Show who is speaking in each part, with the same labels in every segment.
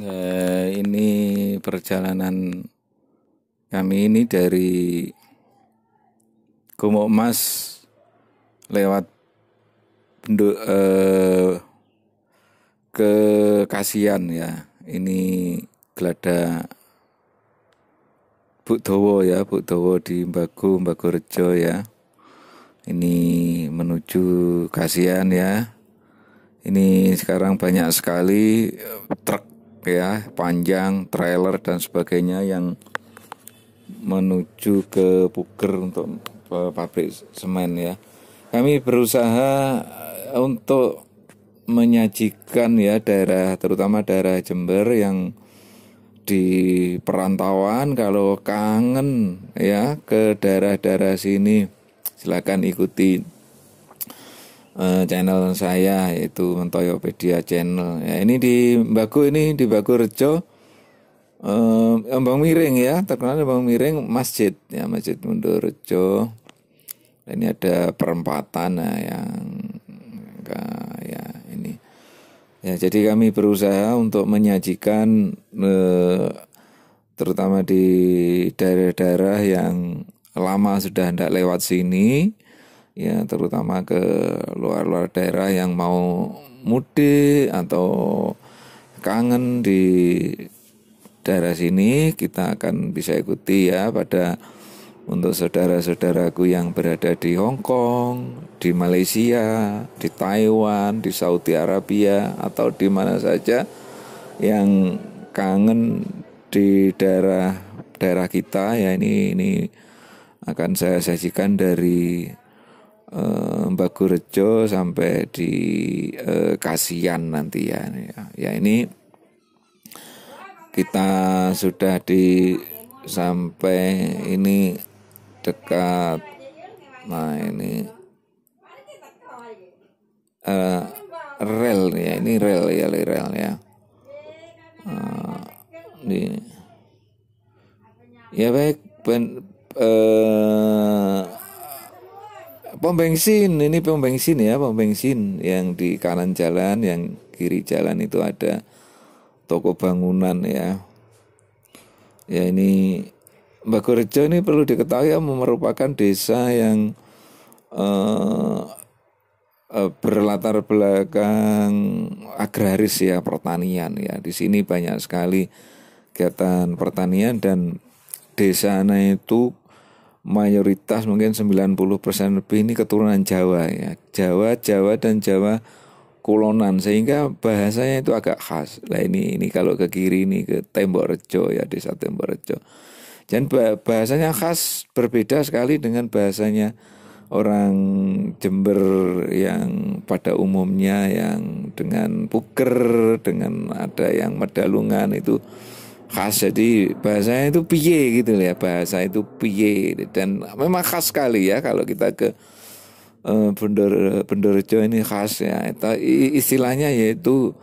Speaker 1: eh, ini perjalanan kami ini dari Kumuk Mas lewat bendu, eh, ke Kasian ya. Ini gelada Bu Dowo ya, Bu Dowo di Mbagu, Mbagu Rejo ya. Ini menuju Kasian ya. Ini sekarang banyak sekali eh, truk ya panjang trailer dan sebagainya yang menuju ke puker untuk pabrik semen ya kami berusaha eh, untuk menyajikan ya daerah terutama daerah Jember yang di perantauan kalau kangen ya ke daerah-daerah sini silakan ikuti Eh, channel saya yaitu Mentoyopedia channel. Ya, ini di Mbaku ini di Baku Rejo eh, Embang Miring ya, terkenal Embang Miring Masjid ya Masjid Mundur Rejo. dan Ini ada perempatan nah, yang ya, ya ini. Ya, jadi kami berusaha untuk menyajikan eh, terutama di daerah-daerah yang lama sudah tidak lewat sini ya terutama ke luar-luar daerah yang mau mudik atau kangen di daerah sini kita akan bisa ikuti ya pada untuk saudara-saudaraku yang berada di Hong Kong, di Malaysia, di Taiwan, di Saudi Arabia atau di mana saja yang kangen di daerah daerah kita ya ini ini akan saya sajikan dari Eh, Mbak Gurejo sampai di eh, Kasian nanti ya, ya. Ya ini kita sudah di sampai ini dekat nah ini eh, rel ya ini rel ya rel ya Nah, eh, ini ya baik ben, bensin, ini pom bensin ya, pom bensin yang di kanan jalan, yang kiri jalan itu ada toko bangunan ya. Ya ini mbak Bagorejo ini perlu diketahui ya merupakan desa yang eh, eh, berlatar belakang agraris ya pertanian ya. Di sini banyak sekali kegiatan pertanian dan desa itu mayoritas mungkin 90% lebih ini keturunan Jawa ya. Jawa, Jawa dan Jawa kulonan sehingga bahasanya itu agak khas. Lah ini ini kalau ke kiri ini ke Tembok Rejo ya desa Tembok Rejo. Dan bahasanya khas berbeda sekali dengan bahasanya orang Jember yang pada umumnya yang dengan puker, dengan ada yang medalungan itu khas jadi bahasanya itu piye gitu ya bahasa itu piye dan memang khas sekali ya kalau kita ke uh, eh, Bendor Bendorjo ini khas ya itu istilahnya yaitu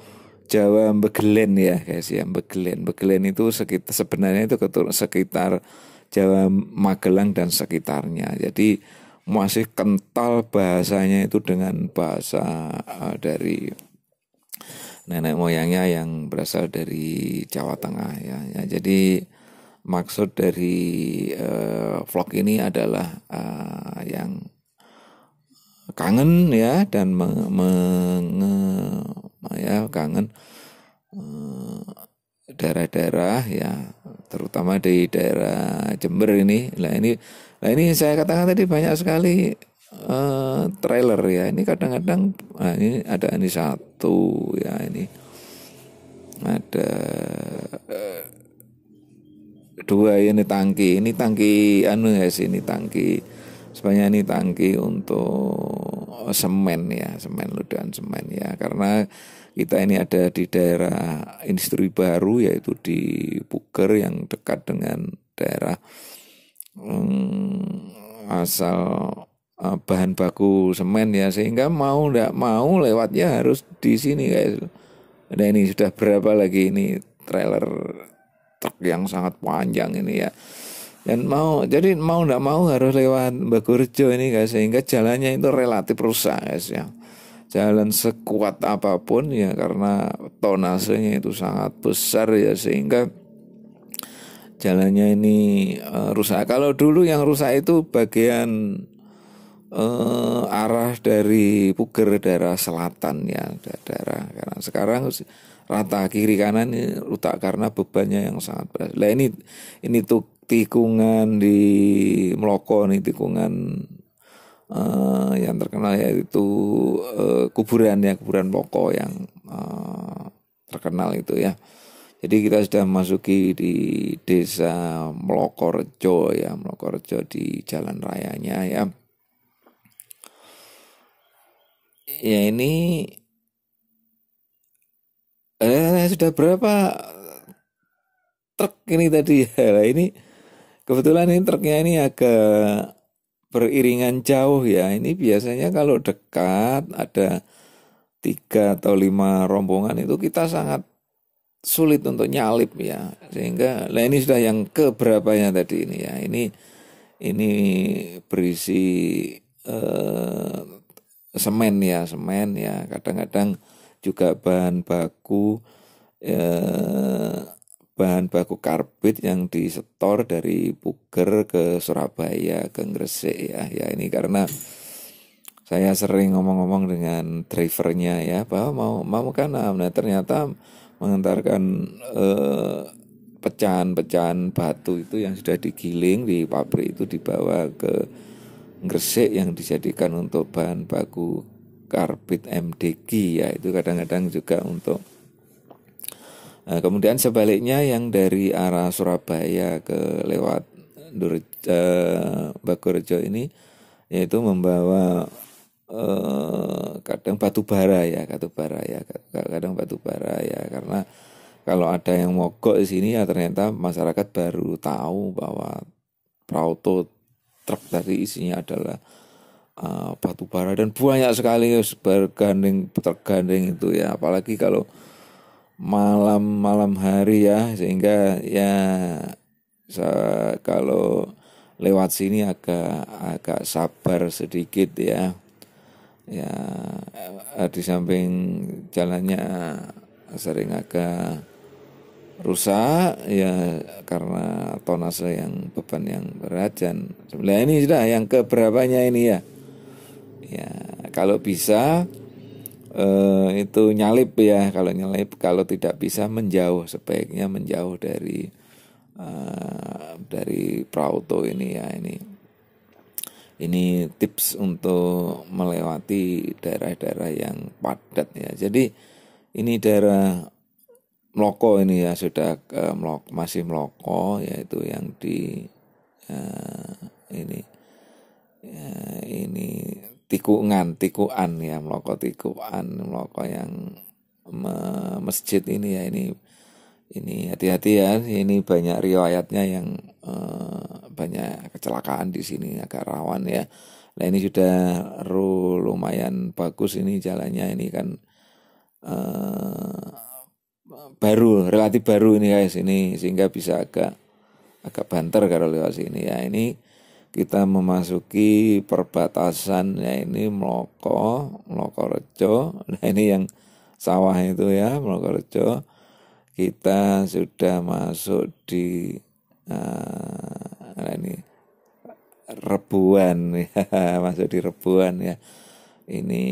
Speaker 1: Jawa Begelen ya guys ya Begelen Begelen itu sekitar sebenarnya itu sekitar Jawa Magelang dan sekitarnya jadi masih kental bahasanya itu dengan bahasa eh, dari nenek moyangnya yang berasal dari Jawa Tengah ya. ya jadi maksud dari uh, vlog ini adalah uh, yang kangen ya dan meng, me, ya kangen eh, daerah-daerah ya terutama di daerah Jember ini lah ini lah ini saya katakan tadi banyak sekali uh, trailer ya ini kadang-kadang nah ini ada saat itu ya ini ada eh, dua ya, ini tangki ini tangki anu ya sih ini tangki sebenarnya ini tangki untuk semen ya semen ludahan semen ya karena kita ini ada di daerah industri baru yaitu di Puger yang dekat dengan daerah hmm, asal Eh, bahan baku semen ya sehingga mau tidak mau lewatnya harus di sini guys. Nah ini sudah berapa lagi ini trailer truk yang sangat panjang ini ya. Dan mau jadi mau tidak mau harus lewat Bagurjo ini guys sehingga jalannya itu relatif rusak guys ya. Jalan sekuat apapun ya karena tonasenya itu sangat besar ya sehingga jalannya ini eh, rusak. Kalau dulu yang rusak itu bagian eh, arah dari puger daerah selatan ya daerah karena sekarang rata kiri kanan ini rutak karena bebannya yang sangat berat. Lah ini ini tuh tikungan di Meloko nih tikungan uh, yang terkenal yaitu uh, kuburan ya kuburan Meloko yang uh, terkenal itu ya. Jadi kita sudah masuki di desa Meloko ya Meloko di jalan rayanya ya ya ini eh sudah berapa truk ini tadi ya ini kebetulan ini truknya ini agak beriringan jauh ya ini biasanya kalau dekat ada tiga atau lima rombongan itu kita sangat sulit untuk nyalip ya sehingga nah ini sudah yang keberapanya tadi ini ya ini ini berisi eh, semen ya semen ya kadang-kadang juga bahan baku eh, bahan baku karbit yang disetor dari Puger ke Surabaya ke Gresik ya ya ini karena saya sering ngomong-ngomong dengan drivernya ya bahwa mau mau kan nah ternyata mengantarkan eh, pecahan-pecahan batu itu yang sudah digiling di pabrik itu dibawa ke gresik yang dijadikan untuk bahan baku karbit MDG ya itu kadang-kadang juga untuk nah, kemudian sebaliknya yang dari arah Surabaya ke lewat uh, eh, Bakurjo ini yaitu membawa eh, kadang batu bara ya batu bara ya kadang batu bara ya karena kalau ada yang mogok di sini ya ternyata masyarakat baru tahu bahwa Prauto truk tadi isinya adalah uh, batu bara dan banyak sekali bergandeng tergandeng itu ya apalagi kalau malam-malam hari ya sehingga ya saya, kalau lewat sini agak agak sabar sedikit ya ya eh, di samping jalannya sering agak rusak ya karena tonase yang beban yang berat dan sebelah ini sudah yang keberapanya ini ya ya kalau bisa eh, itu nyalip ya kalau nyalip kalau tidak bisa menjauh sebaiknya menjauh dari eh, dari prauto ini ya ini ini tips untuk melewati daerah-daerah yang padat ya jadi ini daerah meloko ini ya sudah uh, melok, masih meloko yaitu yang di uh, ini uh, ini tikungan tikuan ya meloko tikuan meloko yang me, masjid ini ya ini ini hati-hati ya ini banyak riwayatnya yang uh, banyak kecelakaan di sini agak rawan ya nah ini sudah ru lumayan bagus ini jalannya ini kan uh, baru, relatif baru ini guys ini sehingga bisa agak agak banter kalau lewat sini ya ini kita memasuki perbatasan ya ini Meloko, Meloko Rejo. Nah ini yang sawah itu ya Meloko Rejo. Kita sudah masuk di uh, nah ini Rebuan ya, masuk di Rebuan ya. Ini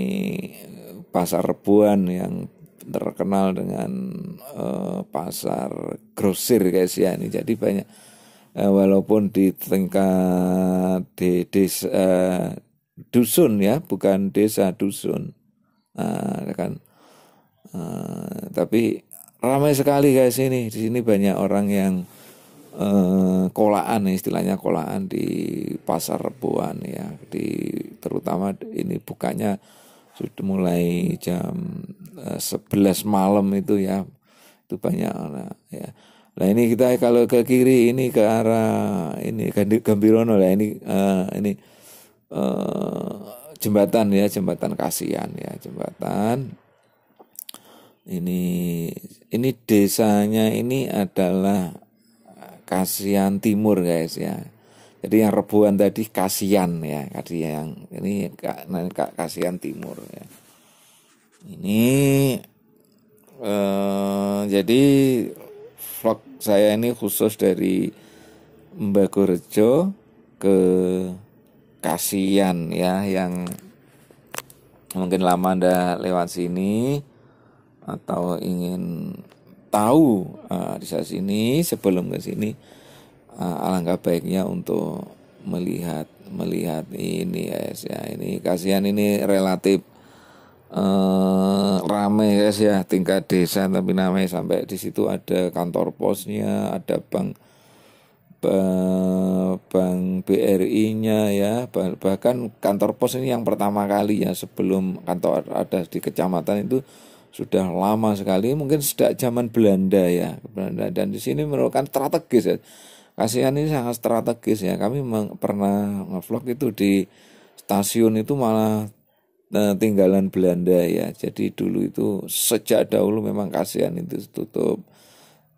Speaker 1: eh, pasar Rebuan yang terkenal dengan uh, pasar grosir guys ya ini jadi banyak uh, walaupun di tingkat di desa uh, eh, dusun ya bukan desa dusun uh, kan uh, tapi ramai sekali guys ini di sini banyak orang yang Uh, kolaan istilahnya kolaan di pasar buan ya di terutama ini bukannya sudah mulai jam eh, sebelas malam itu ya itu banyak orang ya nah ini kita kalau ke kiri ini ke arah ini Gambirono lah ini uh, ini uh, jembatan ya jembatan kasihan ya jembatan ini ini desanya ini adalah kasihan timur guys ya jadi yang rebuan tadi kasihan ya, tadi yang ini nah, kasihan timur ya. Ini eh, jadi vlog saya ini khusus dari Mbagorejo ke kasihan ya yang mungkin lama Anda lewat sini atau ingin tahu eh, di sini sebelum ke sini Ah, alangkah baiknya untuk melihat melihat ini guys ya ini kasihan ini relatif eh, rame guys ya tingkat desa tapi namanya sampai di situ ada kantor posnya ada bank bank BRI-nya ya bahkan kantor pos ini yang pertama kali ya sebelum kantor ada di kecamatan itu sudah lama sekali mungkin sejak zaman Belanda ya Belanda dan di sini merupakan strategis ya kasihan ini sangat strategis ya kami pernah ngevlog itu di stasiun itu malah nah, tinggalan Belanda ya jadi dulu itu sejak dahulu memang kasihan itu tutup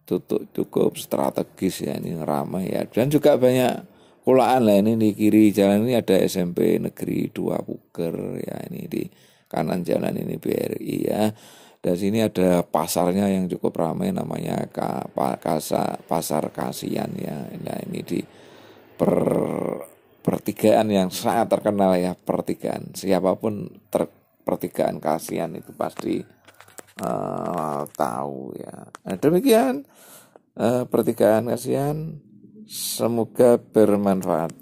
Speaker 1: tutup cukup strategis ya ini ramai ya dan juga banyak kulaan lah ini di kiri jalan ini ada SMP Negeri 2 Puger ya ini di kanan jalan ini BRI ya dan sini ada pasarnya yang cukup ramai namanya kasa, pasar kasihan ya. Nah ini di per, pertigaan yang sangat terkenal ya pertigaan. Siapapun ter, pertigaan kasihan itu pasti uh, tahu ya. Nah, demikian uh, pertigaan kasihan. Semoga bermanfaat.